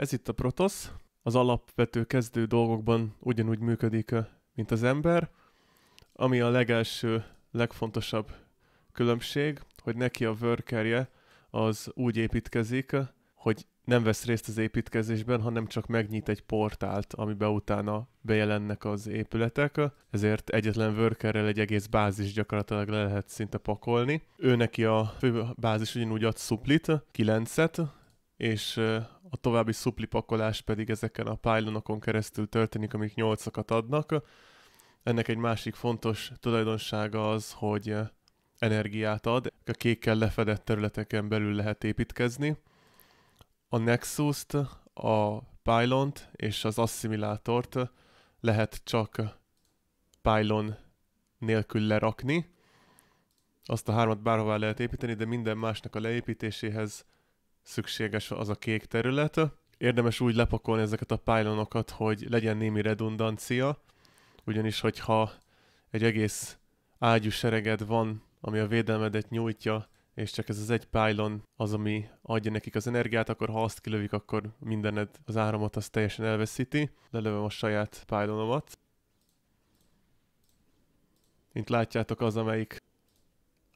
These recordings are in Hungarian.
Ez itt a Protosz. Az alapvető kezdő dolgokban ugyanúgy működik, mint az ember. Ami a legelső, legfontosabb különbség, hogy neki a workerje az úgy építkezik, hogy nem vesz részt az építkezésben, hanem csak megnyit egy portált, amiben utána bejelennek az épületek, ezért egyetlen workerrel egy egész bázis gyakorlatilag le lehet szinte pakolni. Ő neki a fő bázis ugyanúgy ad szuplit, 9-et, és a további pakolás pedig ezeken a pylonokon keresztül történik, amik nyolcakat adnak. Ennek egy másik fontos tulajdonsága az, hogy energiát ad, a kékkel lefedett területeken belül lehet építkezni. A Nexus-t, a pylont és az assimilátort lehet csak pylon nélkül lerakni. Azt a hármat bárhová lehet építeni, de minden másnak a leépítéséhez szükséges az a kék terület. Érdemes úgy lepakolni ezeket a pálonokat, hogy legyen némi redundancia, ugyanis hogyha egy egész ágyú sereged van, ami a védelmedet nyújtja, és csak ez az egy pylon az, ami adja nekik az energiát, akkor ha azt kilövik, akkor mindened az áramot az teljesen elveszíti. Lelövöm a saját pylonomat. Mint látjátok az, amelyik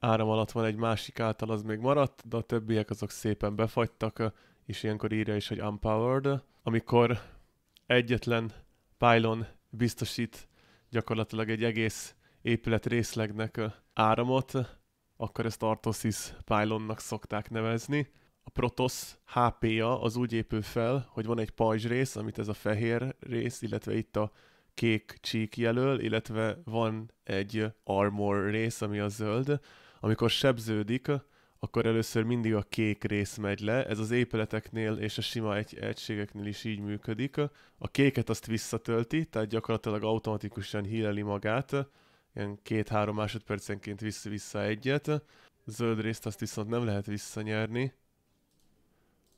áram alatt van egy másik által, az még maradt, de a többiek azok szépen befagytak, és ilyenkor írja is, hogy unpowered, amikor egyetlen pylon biztosít gyakorlatilag egy egész épület részlegnek áramot, akkor ezt Artosis pylonnak szokták nevezni. A Protoss HP-ja az úgy épül fel, hogy van egy pajzsrész, amit ez a fehér rész, illetve itt a kék csík jelöl, illetve van egy armor rész, ami a zöld, amikor sebződik, akkor először mindig a kék rész megy le, ez az épületeknél és a sima egy egységeknél is így működik. A kéket azt visszatölti, tehát gyakorlatilag automatikusan híleli magát, ilyen két-három másodpercenként vissza-vissza egyet, zöld részt azt viszont nem lehet visszanyerni,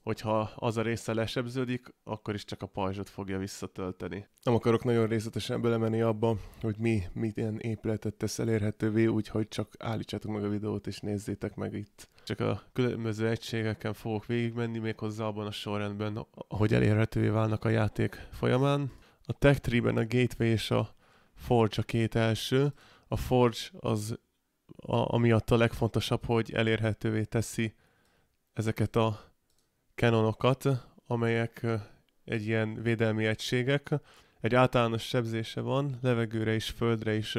hogyha az a része lesebződik, akkor is csak a pajzsot fogja visszatölteni. Nem akarok nagyon részletesen belemenni abba, hogy mi milyen épületet tesz elérhetővé, úgyhogy csak állítsátok meg a videót és nézzétek meg itt. Csak a különböző egységeken fogok végigmenni, hozzá abban a sorrendben, hogy elérhetővé válnak a játék folyamán. A Tech Tree-ben a Gateway és a Forge a két első. A Forge az a, amiatt a legfontosabb, hogy elérhetővé teszi ezeket a kenonokat, amelyek egy ilyen védelmi egységek. Egy általános sebzése van, levegőre és földre is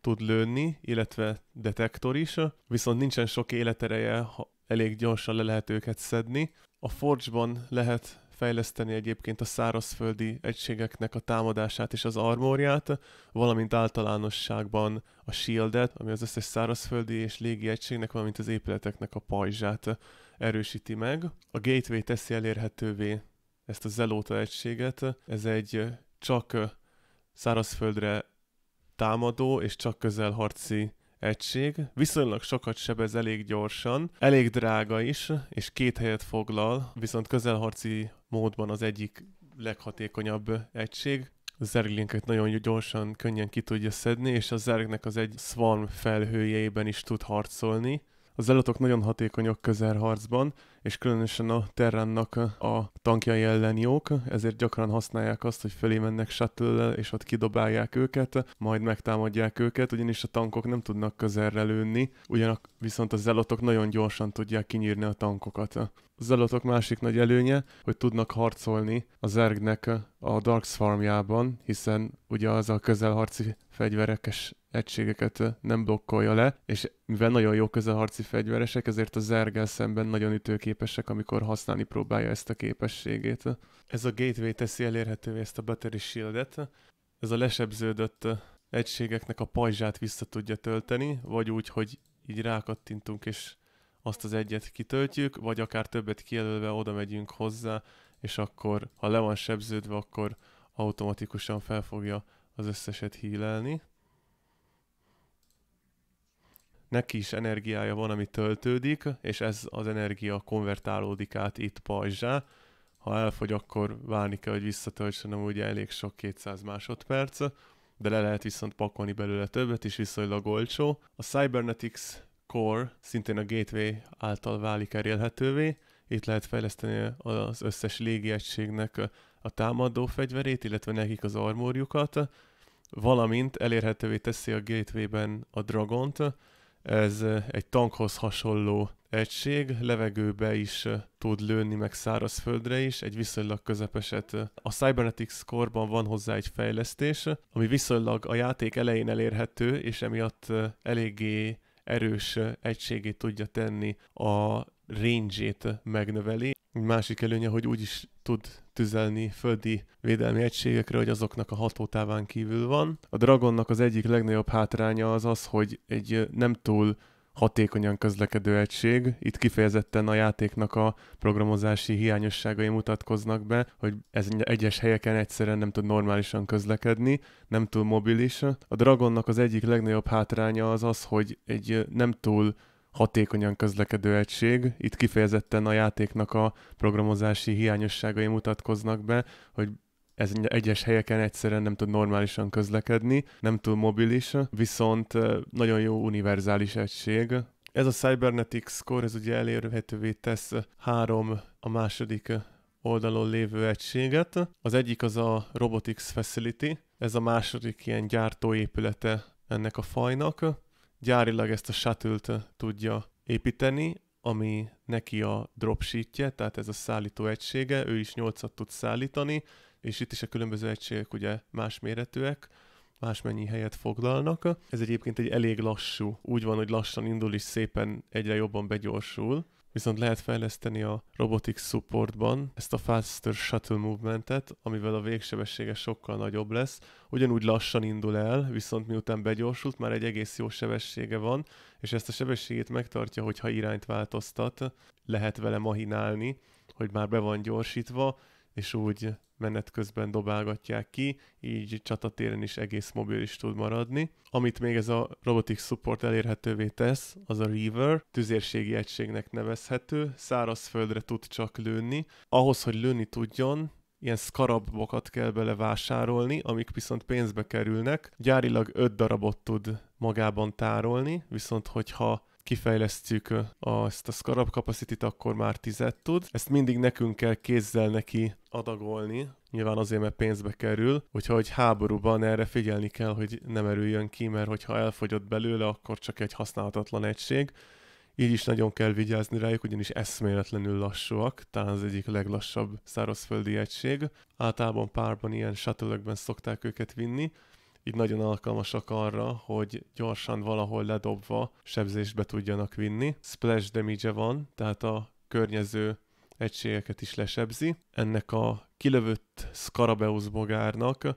tud lőni, illetve detektor is, viszont nincsen sok életereje, ha elég gyorsan le lehet őket szedni. A forge lehet fejleszteni egyébként a szárazföldi egységeknek a támadását és az armóriát, valamint általánosságban a shieldet, ami az összes szárazföldi és légi egységnek, valamint az épületeknek a pajzsát erősíti meg. A gateway teszi elérhetővé ezt a Zelota egységet. Ez egy csak szárazföldre támadó és csak közelharci egység. Viszonylag sokat sebez elég gyorsan, elég drága is, és két helyet foglal, viszont közelharci módban az egyik leghatékonyabb egység. A zerglinket nagyon gyorsan, könnyen ki tudja szedni, és a zergnek az egy swarm felhőjében is tud harcolni. Az állatok nagyon hatékonyak közelharcban, és különösen a Terrannak a tankjai ellen jók, ezért gyakran használják azt, hogy fölé mennek shuttle és ott kidobálják őket, majd megtámadják őket, ugyanis a tankok nem tudnak közelre lőni, ugyanak viszont az zelotok nagyon gyorsan tudják kinyírni a tankokat. Az zelotok másik nagy előnye, hogy tudnak harcolni az ergnek a Darks farmjában, hiszen ugye az a közelharci fegyverekes egységeket nem blokkolja le, és mivel nagyon jó közelharci fegyveresek, ezért a zergel szemben nagyon ütőképesek, amikor használni próbálja ezt a képességét. Ez a gateway teszi elérhetővé ezt a battery shieldet. Ez a lesebződött egységeknek a pajzsát vissza tudja tölteni, vagy úgy, hogy így rákattintunk és azt az egyet kitöltjük, vagy akár többet kijelölve oda megyünk hozzá, és akkor, ha le van sebződve, akkor automatikusan fel fogja az összeset hílelni neki is energiája van, ami töltődik, és ez az energia konvertálódik át itt pajzsá. Ha elfogy, akkor várni kell, hogy visszatöltsön, ugye elég sok 200 másodperc, de le lehet viszont pakolni belőle többet is viszonylag olcsó. A Cybernetics Core szintén a Gateway által válik elérhetővé, itt lehet fejleszteni az összes légiegységnek a támadó fegyverét, illetve nekik az armorjukat, valamint elérhetővé teszi a gateway-ben a Dragont, ez egy tankhoz hasonló egység, levegőbe is tud lőni, meg szárazföldre is, egy viszonylag közepeset. A Cybernetics korban van hozzá egy fejlesztés, ami viszonylag a játék elején elérhető, és emiatt eléggé erős egységét tudja tenni a range megnöveli. Másik előnye, hogy úgy is tud tüzelni földi védelmi egységekre, hogy azoknak a hatótáván kívül van. A Dragonnak az egyik legnagyobb hátránya az az, hogy egy nem túl hatékonyan közlekedő egység. Itt kifejezetten a játéknak a programozási hiányosságai mutatkoznak be, hogy ez egyes helyeken egyszerűen nem tud normálisan közlekedni, nem túl mobilis. A Dragonnak az egyik legnagyobb hátránya az az, hogy egy nem túl hatékonyan közlekedő egység. Itt kifejezetten a játéknak a programozási hiányosságai mutatkoznak be, hogy ez egyes helyeken egyszerűen nem tud normálisan közlekedni, nem túl mobilis, viszont nagyon jó univerzális egység. Ez a Cybernetics Core, ez ugye elérhetővé tesz három a második oldalon lévő egységet. Az egyik az a Robotics Facility, ez a második ilyen gyártóépülete ennek a fajnak gyárilag ezt a shuttle tudja építeni, ami neki a dropsheetje, tehát ez a szállító egysége, ő is 8-at tud szállítani, és itt is a különböző egységek ugye más méretűek, más mennyi helyet foglalnak. Ez egyébként egy elég lassú, úgy van, hogy lassan indul és szépen egyre jobban begyorsul viszont lehet fejleszteni a Robotics Supportban ezt a Faster Shuttle Movementet, amivel a végsebessége sokkal nagyobb lesz. Ugyanúgy lassan indul el, viszont miután begyorsult, már egy egész jó sebessége van, és ezt a sebességét megtartja, hogyha irányt változtat, lehet vele mahinálni, hogy már be van gyorsítva, és úgy menet közben dobálgatják ki, így csatatéren is egész is tud maradni. Amit még ez a robotik Support elérhetővé tesz, az a Reaver, tüzérségi egységnek nevezhető, szárazföldre tud csak lőni. Ahhoz, hogy lőni tudjon, ilyen skarabokat kell bele vásárolni, amik viszont pénzbe kerülnek. Gyárilag 5 darabot tud magában tárolni, viszont hogyha kifejlesztjük a, ezt a Scarab capacity akkor már tizet tud. Ezt mindig nekünk kell kézzel neki adagolni, nyilván azért, mert pénzbe kerül, hogyha egy háborúban erre figyelni kell, hogy nem erüljön ki, mert hogyha elfogyott belőle, akkor csak egy használhatatlan egység. Így is nagyon kell vigyázni rájuk, ugyanis eszméletlenül lassúak, talán az egyik leglassabb szárazföldi egység. Általában párban ilyen shuttle szokták őket vinni, így nagyon alkalmasak arra, hogy gyorsan valahol ledobva sebzésbe tudjanak vinni. Splash damage -e van, tehát a környező egységeket is lesebzi. Ennek a kilövött Scarabeus bogárnak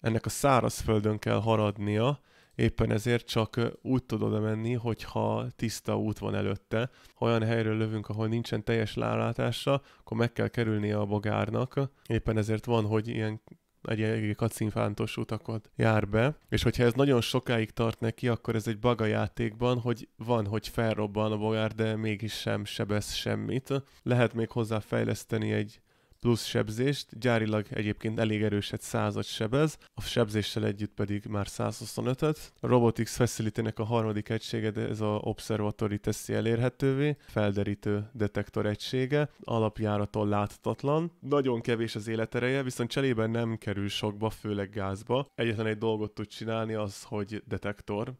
ennek a szárazföldön kell haradnia, éppen ezért csak úgy tud oda menni, hogyha tiszta út van előtte. Ha olyan helyről lövünk, ahol nincsen teljes lálátása, akkor meg kell kerülnie a bogárnak. Éppen ezért van, hogy ilyen egy eléggé kacinfántos utakat jár be, és hogyha ez nagyon sokáig tart neki, akkor ez egy baga játékban, hogy van, hogy felrobban a bogár, de mégis sem sebez semmit. Lehet még hozzá fejleszteni egy plusz sebzést, gyárilag egyébként elég erős egy százat sebez, a sebzéssel együtt pedig már 125-öt. A Robotics facility a harmadik egysége, de ez a Observatory teszi elérhetővé, felderítő detektor egysége, alapjáraton láthatatlan, nagyon kevés az életereje, viszont cselében nem kerül sokba, főleg gázba. Egyetlen egy dolgot tud csinálni, az, hogy detektor,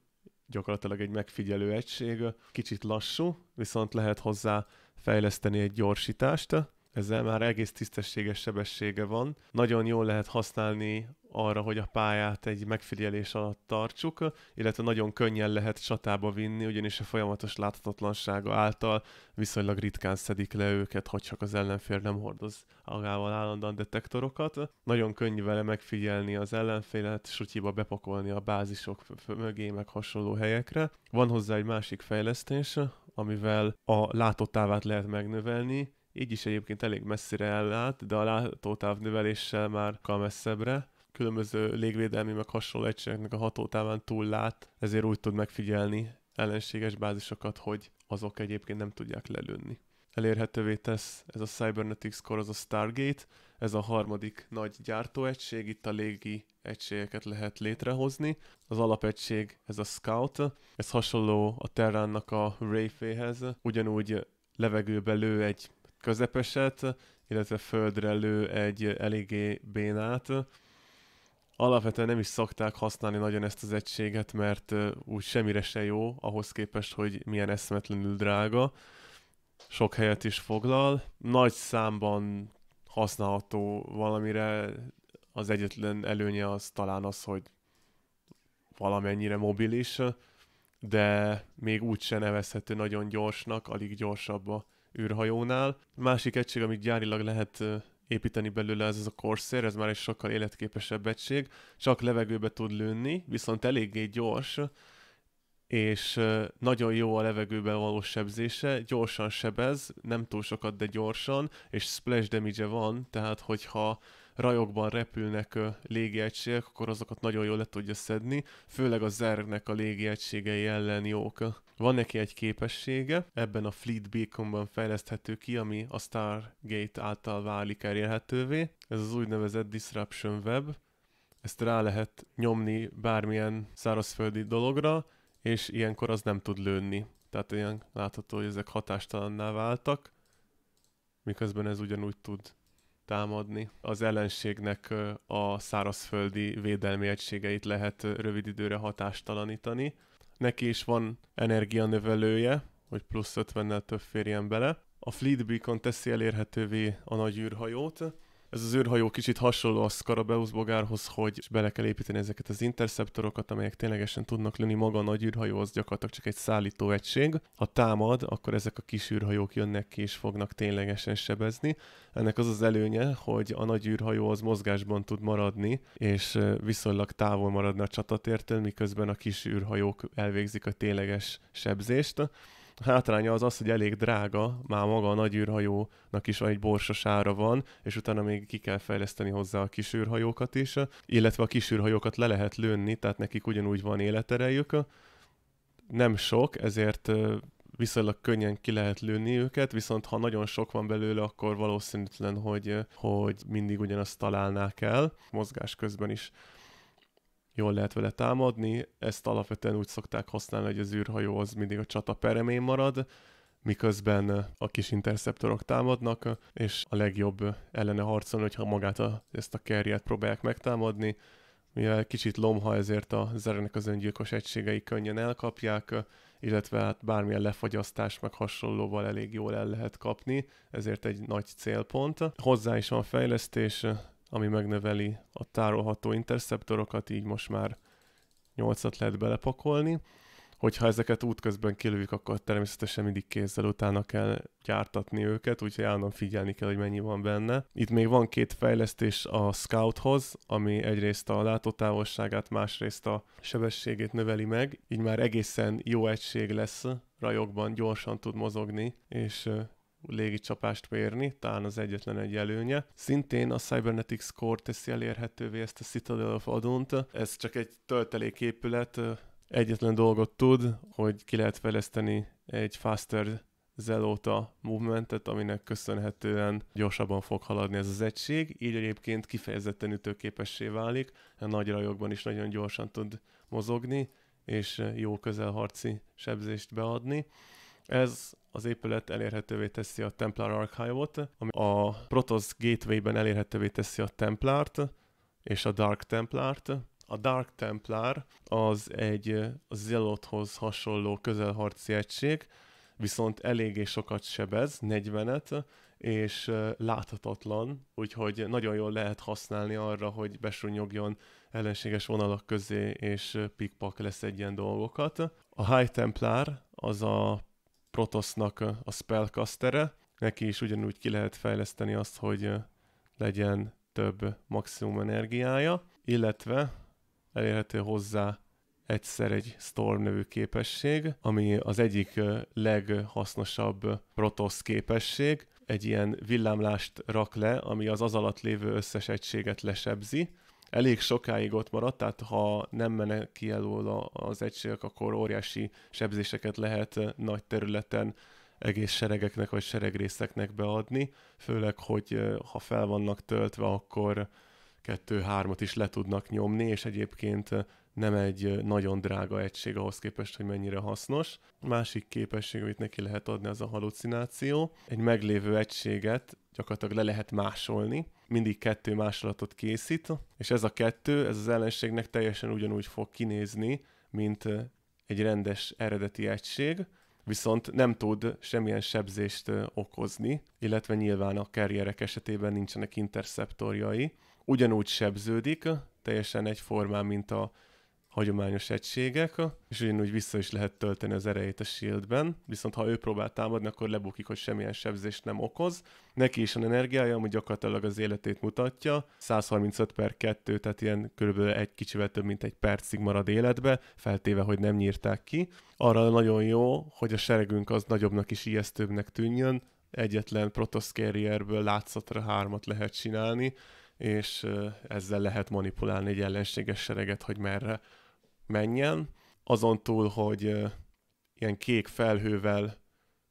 gyakorlatilag egy megfigyelő egység, kicsit lassú, viszont lehet hozzá fejleszteni egy gyorsítást, ezzel már egész tisztességes sebessége van. Nagyon jól lehet használni arra, hogy a pályát egy megfigyelés alatt tartsuk, illetve nagyon könnyen lehet csatába vinni, ugyanis a folyamatos láthatatlansága által viszonylag ritkán szedik le őket, ha csak az ellenfél nem hordoz agával állandóan detektorokat. Nagyon könnyű vele megfigyelni az ellenfélet, sutyiba bepakolni a bázisok mögé, meg hasonló helyekre. Van hozzá egy másik fejlesztés, amivel a látottávát lehet megnövelni, így is egyébként elég messzire ellát, de a látótávnöveléssel már messzebbre különböző légvédelmi meg hasonló egységeknek a hatótáván túl lát, ezért úgy tud megfigyelni ellenséges bázisokat, hogy azok egyébként nem tudják lelőni. Elérhetővé tesz ez a Cybernetics kor, az a Stargate, ez a harmadik nagy gyártóegység, itt a légi egységeket lehet létrehozni. Az alapegység, ez a Scout, ez hasonló a Terránnak a Rayféhez, ugyanúgy levegőbe lő egy közepeset, illetve földre lő egy eléggé bénát. Alapvetően nem is szokták használni nagyon ezt az egységet, mert úgy semmire se jó, ahhoz képest, hogy milyen eszmetlenül drága. Sok helyet is foglal. Nagy számban használható valamire, az egyetlen előnye az talán az, hogy valamennyire mobilis, de még úgy se nevezhető nagyon gyorsnak, alig gyorsabb a űrhajónál. Másik egység, amit gyárilag lehet építeni belőle, ez, ez a Corsair, ez már egy sokkal életképesebb egység, csak levegőbe tud lőni, viszont eléggé gyors, és nagyon jó a levegőben való sebzése, gyorsan sebez, nem túl sokat, de gyorsan, és splash damage van, tehát hogyha rajokban repülnek légiegységek, akkor azokat nagyon jól le tudja szedni, főleg a zergnek a légiegységei ellen jók. Van neki egy képessége, ebben a Fleet Beaconban fejleszthető ki, ami a Stargate által válik elérhetővé. Ez az úgynevezett Disruption Web, ezt rá lehet nyomni bármilyen szárazföldi dologra, és ilyenkor az nem tud lőni. Tehát ilyen látható, hogy ezek hatástalanná váltak, miközben ez ugyanúgy tud támadni. Az ellenségnek a szárazföldi védelmi egységeit lehet rövid időre hatástalanítani. Neki is van energianövelője, hogy plusz 50-nel több férjen bele. A Fleet Beacon teszi elérhetővé a nagy űrhajót, ez az űrhajó kicsit hasonló a Scarabeus bogárhoz, hogy bele kell építeni ezeket az interceptorokat, amelyek ténylegesen tudnak lőni maga a nagy űrhajó, az gyakorlatilag csak egy szállító egység. Ha támad, akkor ezek a kis űrhajók jönnek ki és fognak ténylegesen sebezni. Ennek az az előnye, hogy a nagy űrhajó az mozgásban tud maradni, és viszonylag távol maradni a csatatértől, miközben a kis űrhajók elvégzik a tényleges sebzést hátránya az az, hogy elég drága, már maga a nagy űrhajónak is egy borsos ára van, és utána még ki kell fejleszteni hozzá a kis űrhajókat is, illetve a kis űrhajókat le lehet lőni, tehát nekik ugyanúgy van életerejük. Nem sok, ezért viszonylag könnyen ki lehet lőni őket, viszont ha nagyon sok van belőle, akkor valószínűtlen, hogy, hogy mindig ugyanazt találnák el. Mozgás közben is jól lehet vele támadni, ezt alapvetően úgy szokták használni, hogy az űrhajó az mindig a csata peremén marad, miközben a kis interceptorok támadnak, és a legjobb ellene harcolni, hogyha magát a, ezt a kerriet próbálják megtámadni, mivel kicsit lomha, ezért a zerenek az öngyilkos egységei könnyen elkapják, illetve hát bármilyen lefagyasztás meg hasonlóval elég jól el lehet kapni, ezért egy nagy célpont. Hozzá is van fejlesztés, ami megneveli a tárolható interceptorokat, így most már 8-at lehet belepakolni. Hogyha ezeket útközben kilövik, akkor természetesen mindig kézzel utána kell gyártatni őket, úgyhogy állandóan figyelni kell, hogy mennyi van benne. Itt még van két fejlesztés a Scouthoz, ami egyrészt a látótávolságát, másrészt a sebességét növeli meg, így már egészen jó egység lesz rajokban, gyorsan tud mozogni, és csapást mérni, talán az egyetlen egy előnye. Szintén a Cybernetics Core teszi elérhetővé ezt a Citadel of Adunt. ez csak egy tölteléképület, egyetlen dolgot tud, hogy ki lehet fejleszteni egy faster zelóta movementet, aminek köszönhetően gyorsabban fog haladni ez az egység, így egyébként kifejezetten ütőképessé válik, a nagy rajokban is nagyon gyorsan tud mozogni, és jó közelharci sebzést beadni. Ez az épület elérhetővé teszi a Templar Archive-ot, ami a Protoss Gateway-ben elérhetővé teszi a Templárt és a Dark Templárt. A Dark Templar az egy Zelothoz hasonló közelharci egység, viszont eléggé sokat sebez, 40-et, és láthatatlan, úgyhogy nagyon jól lehet használni arra, hogy besúnyogjon ellenséges vonalak közé, és pikpak lesz egy ilyen dolgokat. A High Templar az a protosnak a spellcastere. Neki is ugyanúgy ki lehet fejleszteni azt, hogy legyen több maximum energiája, illetve elérhető hozzá egyszer egy Storm nevű képesség, ami az egyik leghasznosabb Protoss képesség. Egy ilyen villámlást rak le, ami az az alatt lévő összes egységet lesebzi, elég sokáig ott maradt, tehát ha nem menek ki elől az egységek, akkor óriási sebzéseket lehet nagy területen egész seregeknek vagy seregrészeknek beadni, főleg, hogy ha fel vannak töltve, akkor kettő-hármat is le tudnak nyomni, és egyébként nem egy nagyon drága egység ahhoz képest, hogy mennyire hasznos. Másik képesség, amit neki lehet adni, az a halucináció. Egy meglévő egységet gyakorlatilag le lehet másolni, mindig kettő másolatot készít, és ez a kettő, ez az ellenségnek teljesen ugyanúgy fog kinézni, mint egy rendes eredeti egység, viszont nem tud semmilyen sebzést okozni, illetve nyilván a karrierek esetében nincsenek interceptorjai. Ugyanúgy sebződik, teljesen egyformán, mint a hagyományos egységek, és ugyanúgy vissza is lehet tölteni az erejét a shieldben, viszont ha ő próbál támadni, akkor lebukik, hogy semmilyen sebzést nem okoz. Neki is van energiája, ami gyakorlatilag az életét mutatja, 135 per 2, tehát ilyen körülbelül egy kicsivel több mint egy percig marad életbe, feltéve, hogy nem nyírták ki. Arra nagyon jó, hogy a seregünk az nagyobbnak is ijesztőbbnek tűnjön, egyetlen Protoss Carrierből látszatra hármat lehet csinálni, és ezzel lehet manipulálni egy ellenséges sereget, hogy merre menjen, azon túl, hogy ilyen kék felhővel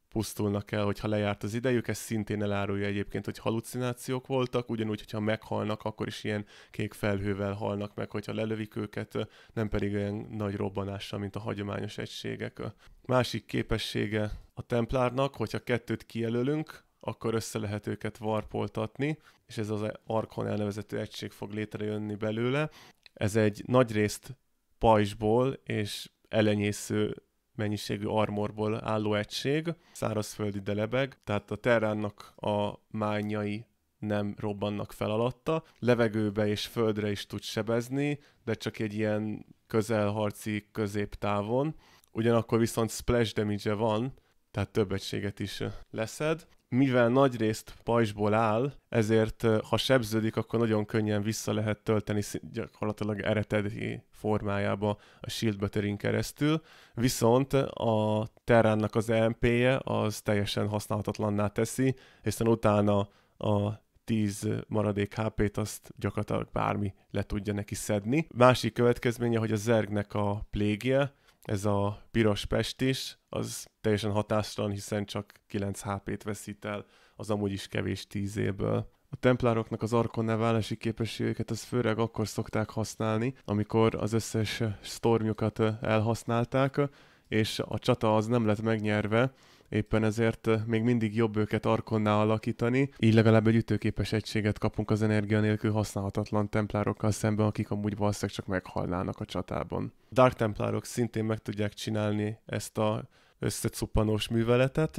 pusztulnak el, hogyha lejárt az idejük, ez szintén elárulja egyébként, hogy halucinációk voltak, ugyanúgy, hogyha meghalnak, akkor is ilyen kék felhővel halnak meg, hogyha lelövik őket, nem pedig olyan nagy robbanással, mint a hagyományos egységek. Másik képessége a templárnak, hogyha kettőt kijelölünk, akkor össze lehet őket varpoltatni, és ez az e-, Arkon elnevezető egység fog létrejönni belőle. Ez egy nagyrészt pajzsból és elenyésző mennyiségű armorból álló egység, szárazföldi delebeg, tehát a terránnak a mányai nem robbannak fel alatta. Levegőbe és földre is tud sebezni, de csak egy ilyen közelharci középtávon. Ugyanakkor viszont splash damage -e van, tehát több egységet is leszed mivel nagyrészt pajzsból áll, ezért ha sebződik, akkor nagyon könnyen vissza lehet tölteni gyakorlatilag eredeti formájába a shield battery keresztül, viszont a Terránnak az EMP-je az teljesen használhatatlanná teszi, hiszen utána a 10 maradék HP-t azt gyakorlatilag bármi le tudja neki szedni. Másik következménye, hogy a Zergnek a plégje, ez a piros pest is, az teljesen hatástalan, hiszen csak 9 HP-t veszít el az amúgy is kevés évből. A templároknak az arkon állási képességeket az főleg akkor szokták használni, amikor az összes stormjukat elhasználták, és a csata az nem lett megnyerve, éppen ezért eh, még mindig jobb őket arkonná alakítani, így legalább egy ütőképes egységet kapunk az energia nélkül használhatatlan templárokkal szemben, akik amúgy valószínűleg csak meghalnának a csatában. Dark templárok szintén meg tudják csinálni ezt a összecuppanós műveletet.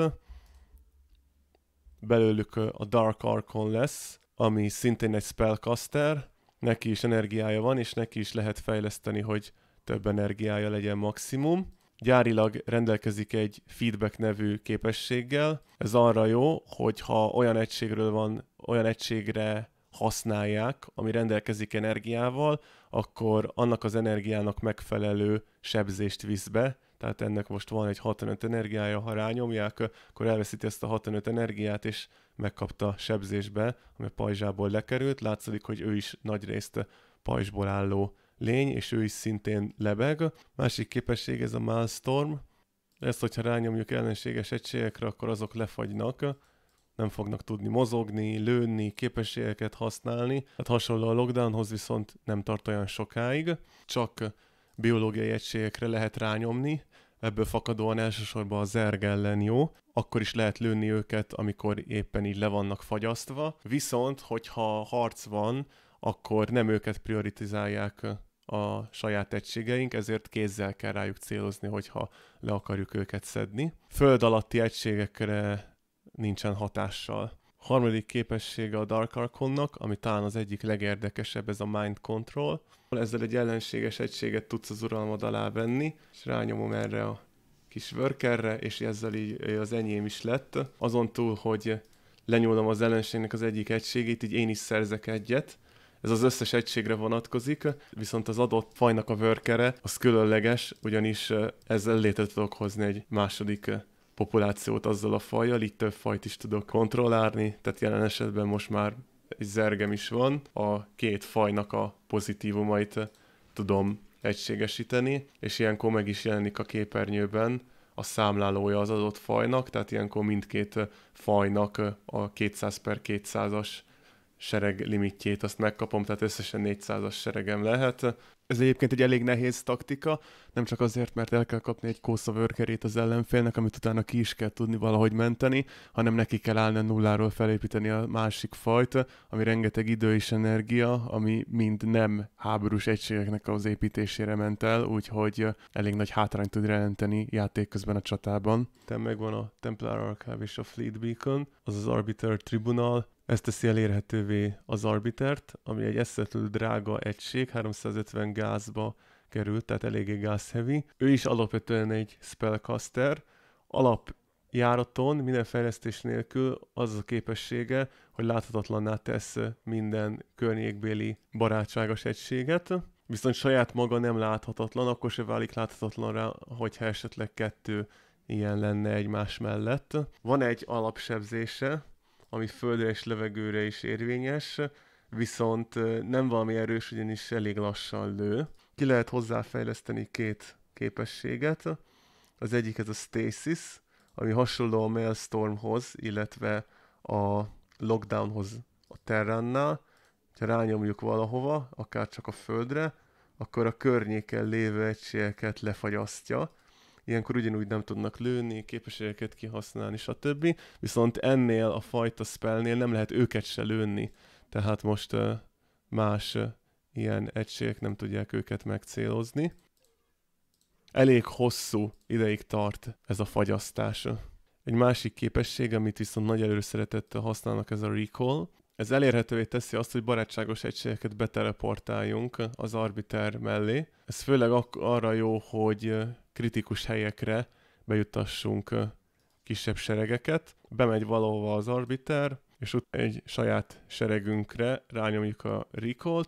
Belőlük eh, a Dark Archon lesz, ami szintén egy spellcaster, neki is energiája van, és neki is lehet fejleszteni, hogy több energiája legyen maximum gyárilag rendelkezik egy feedback nevű képességgel. Ez arra jó, hogyha olyan egységről van, olyan egységre használják, ami rendelkezik energiával, akkor annak az energiának megfelelő sebzést visz be, tehát ennek most van egy 65 energiája, ha rányomják, akkor elveszíti ezt a 65 energiát, és megkapta sebzésbe, ami a pajzsából lekerült. Látszik, hogy ő is nagy részt pajzsból álló lény, és ő is szintén lebeg. Másik képesség ez a Malstorm. Ezt, hogyha rányomjuk ellenséges egységekre, akkor azok lefagynak, nem fognak tudni mozogni, lőni, képességeket használni. Hát hasonló a lockdownhoz viszont nem tart olyan sokáig, csak biológiai egységekre lehet rányomni, ebből fakadóan elsősorban a zerg ellen jó, akkor is lehet lőni őket, amikor éppen így le vannak fagyasztva. Viszont, hogyha harc van, akkor nem őket prioritizálják a saját egységeink, ezért kézzel kell rájuk célozni, hogyha le akarjuk őket szedni. Föld alatti egységekre nincsen hatással. Harmadik képessége a Dark Archonnak, ami talán az egyik legérdekesebb, ez a Mind Control. Ezzel egy ellenséges egységet tudsz az uralmad alá venni, és rányomom erre a kis workerre, és ezzel így az enyém is lett. Azon túl, hogy lenyúlom az ellenségnek az egyik egységét, így én is szerzek egyet, ez az összes egységre vonatkozik, viszont az adott fajnak a vörkere az különleges, ugyanis ezzel létre tudok hozni egy második populációt azzal a fajjal, itt több fajt is tudok kontrollálni, tehát jelen esetben most már egy zergem is van, a két fajnak a pozitívumait tudom egységesíteni, és ilyenkor meg is jelenik a képernyőben a számlálója az adott fajnak, tehát ilyenkor mindkét fajnak a 200 per 200-as sereg limitjét azt megkapom, tehát összesen 400-as seregem lehet ez egyébként egy elég nehéz taktika, nem csak azért, mert el kell kapni egy kósza vörkerét az ellenfélnek, amit utána ki is kell tudni valahogy menteni, hanem neki kell állni a nulláról felépíteni a másik fajt, ami rengeteg idő és energia, ami mind nem háborús egységeknek az építésére ment el, úgyhogy elég nagy hátrányt tud jelenteni játék közben a csatában. Te megvan a Templar Archive és a Fleet Beacon, az az Arbiter Tribunal, ezt teszi elérhetővé az Arbitert, ami egy eszetül drága egység, 350 g gázba került, tehát eléggé gázhevi. Ő is alapvetően egy spellcaster, alapjáraton minden fejlesztés nélkül az a képessége, hogy láthatatlanná tesz minden környékbéli barátságos egységet, viszont saját maga nem láthatatlan, akkor se válik láthatatlanra, hogyha esetleg kettő ilyen lenne egymás mellett. Van egy alapsebzése, ami földre és levegőre is érvényes, viszont nem valami erős, ugyanis elég lassan lő. Ki lehet hozzáfejleszteni két képességet. Az egyik ez a Stasis, ami hasonló a Mailstormhoz, illetve a Lockdownhoz a Terrannál. Ha rányomjuk valahova, akár csak a földre, akkor a környéken lévő egységeket lefagyasztja. Ilyenkor ugyanúgy nem tudnak lőni, képességeket kihasználni, stb. Viszont ennél a fajta spellnél nem lehet őket se lőni tehát most más ilyen egységek nem tudják őket megcélozni. Elég hosszú ideig tart ez a fagyasztás. Egy másik képesség, amit viszont nagy előszeretettel használnak, ez a recall. Ez elérhetővé teszi azt, hogy barátságos egységeket beteleportáljunk az arbiter mellé. Ez főleg arra jó, hogy kritikus helyekre bejutassunk kisebb seregeket. Bemegy valahova az arbiter, és ott egy saját seregünkre rányomjuk a recall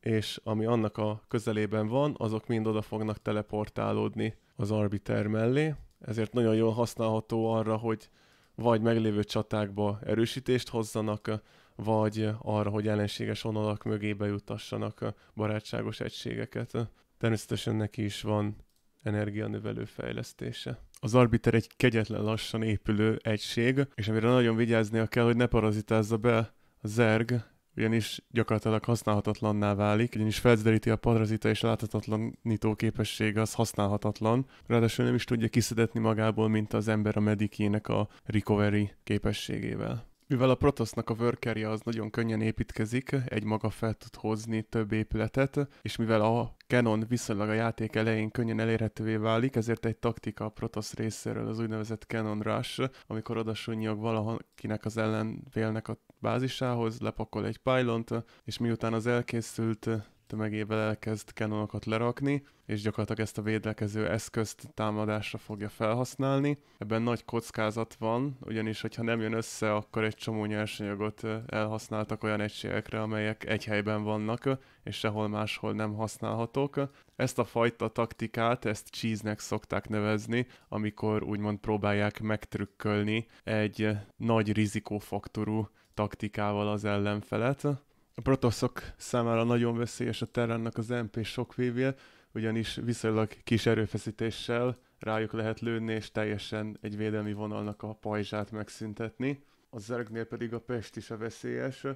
és ami annak a közelében van, azok mind oda fognak teleportálódni az arbiter mellé, ezért nagyon jól használható arra, hogy vagy meglévő csatákba erősítést hozzanak, vagy arra, hogy ellenséges vonalak mögé jutassanak barátságos egységeket. Természetesen neki is van energianövelő fejlesztése az arbiter egy kegyetlen lassan épülő egység, és amire nagyon vigyáznia kell, hogy ne parazitázza be a zerg, ugyanis gyakorlatilag használhatatlanná válik, ugyanis felderíti a parazita és a láthatatlanító képessége az használhatatlan, ráadásul nem is tudja kiszedetni magából, mint az ember a medikének a recovery képességével. Mivel a Protosznak a workerje az nagyon könnyen építkezik, egy maga fel tud hozni több épületet, és mivel a Canon viszonylag a játék elején könnyen elérhetővé válik, ezért egy taktika a Protoss részéről az úgynevezett Canon Rush, amikor odasunnyog valakinek az ellenfélnek a bázisához, lepakol egy pylont, és miután az elkészült tömegével elkezd kanonokat lerakni, és gyakorlatilag ezt a védekező eszközt támadásra fogja felhasználni. Ebben nagy kockázat van, ugyanis hogyha nem jön össze, akkor egy csomó nyersanyagot elhasználtak olyan egységekre, amelyek egy helyben vannak, és sehol máshol nem használhatók. Ezt a fajta taktikát, ezt cheese szokták nevezni, amikor úgymond próbálják megtrükkölni egy nagy rizikófaktorú taktikával az ellenfelet. A protoszok számára nagyon veszélyes a terrennek az MP vévél, ugyanis viszonylag kis erőfeszítéssel rájuk lehet lőni és teljesen egy védelmi vonalnak a pajzsát megszüntetni. A zergnél pedig a pest is a veszélyes,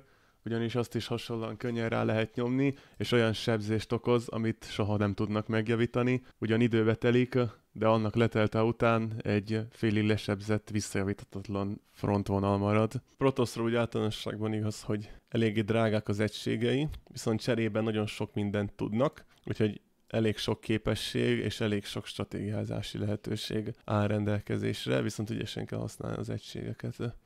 ugyanis azt is hasonlóan könnyen rá lehet nyomni, és olyan sebzést okoz, amit soha nem tudnak megjavítani. Ugyan időbe telik, de annak letelte után egy félig lesebzett, visszajavítatatlan frontvonal marad. Protoszról úgy általánosságban igaz, hogy eléggé drágák az egységei, viszont cserében nagyon sok mindent tudnak, úgyhogy elég sok képesség és elég sok stratégiázási lehetőség áll rendelkezésre, viszont ügyesen kell használni az egységeket.